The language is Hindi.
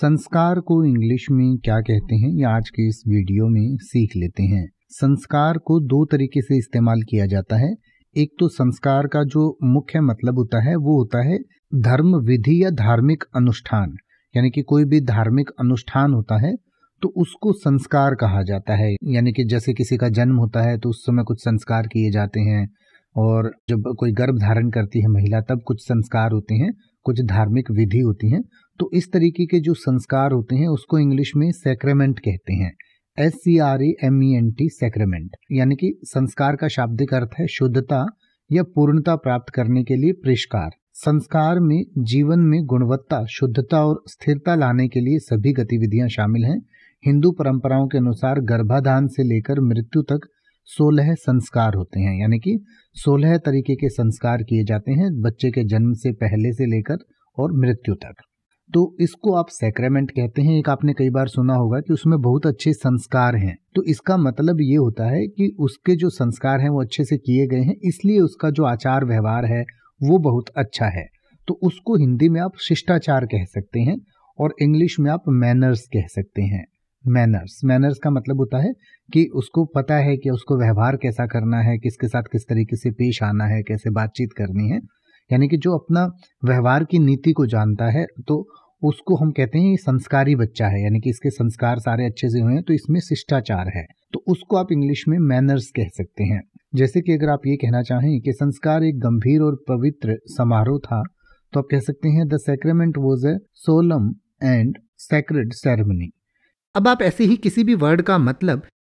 संस्कार को इंग्लिश में क्या कहते हैं ये आज के इस वीडियो में सीख लेते हैं संस्कार को दो तरीके से इस्तेमाल किया जाता है एक तो संस्कार का जो मुख्य मतलब होता है वो होता है धर्म विधि या धार्मिक अनुष्ठान यानी कि कोई भी धार्मिक अनुष्ठान होता है तो उसको संस्कार कहा जाता है यानी कि जैसे किसी का जन्म होता है तो उस समय कुछ संस्कार किए जाते हैं और जब कोई गर्भ धारण करती है महिला तब कुछ संस्कार होते हैं कुछ धार्मिक विधि होती हैं तो इस तरीके के जो संस्कार होते हैं उसको इंग्लिश में सेक्रेमेंट कहते हैं S C R A M E N T sacrament यानी कि संस्कार का शाब्दिक अर्थ है शुद्धता या पूर्णता प्राप्त करने के लिए परिष्कार संस्कार में जीवन में गुणवत्ता शुद्धता और स्थिरता लाने के लिए सभी गतिविधियां शामिल हैं हिंदू परंपराओं के अनुसार गर्भाधान से लेकर मृत्यु तक सोलह संस्कार होते हैं यानी कि सोलह तरीके के संस्कार किए जाते हैं बच्चे के जन्म से पहले से लेकर और मृत्यु तक तो इसको आप सेक्रेमेंट कहते हैं एक आपने कई बार सुना होगा कि उसमें बहुत अच्छे संस्कार हैं तो इसका मतलब ये होता है कि उसके जो संस्कार हैं वो अच्छे से किए गए हैं इसलिए उसका जो आचार व्यवहार है वो बहुत अच्छा है तो उसको हिंदी में आप शिष्टाचार कह सकते हैं और इंग्लिश में आप मैनर्स कह सकते हैं मैनर्स मैनर्स का मतलब होता है कि उसको पता है कि उसको व्यवहार कैसा करना है किसके साथ किस तरीके से पेश आना है कैसे बातचीत करनी है यानी कि जो अपना व्यवहार की नीति को जानता है तो उसको हम कहते हैं ये संस्कारी बच्चा है यानी कि इसके संस्कार सारे अच्छे से हुए हैं तो इसमें शिष्टाचार है तो उसको आप इंग्लिश में मैनर्स कह सकते हैं जैसे कि अगर आप ये कहना चाहें कि संस्कार एक गंभीर और पवित्र समारोह था तो आप कह सकते हैं the sacrament was a solemn and sacred ceremony अब आप ऐसे ही किसी भी वर्ड का मतलब